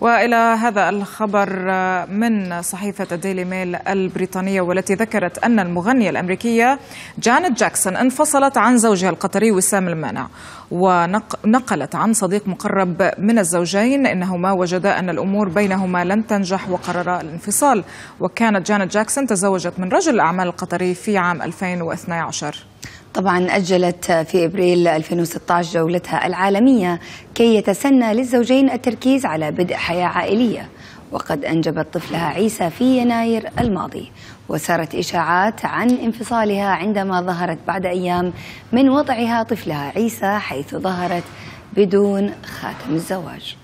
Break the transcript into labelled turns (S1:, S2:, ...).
S1: والى هذا الخبر آه، من صحيفه ديلي ميل البريطانيه والتي ذكرت ان المغنيه الامريكيه جانيت جاكسون انفصلت عن زوجها القطري وسام المانع ونقلت عن صديق مقرب من الزوجين انهما وجدا ان الامور بينهما لن تنجح وقررا الانفصال وكانت جانيت جاكسون تزوجت من رجل الاعمال القطري في عام 2012
S2: طبعا أجلت في إبريل 2016 جولتها العالمية كي يتسنى للزوجين التركيز على بدء حياة عائلية وقد أنجبت طفلها عيسى في يناير الماضي وسارت إشاعات عن انفصالها عندما ظهرت بعد أيام من وضعها طفلها عيسى حيث ظهرت بدون خاتم الزواج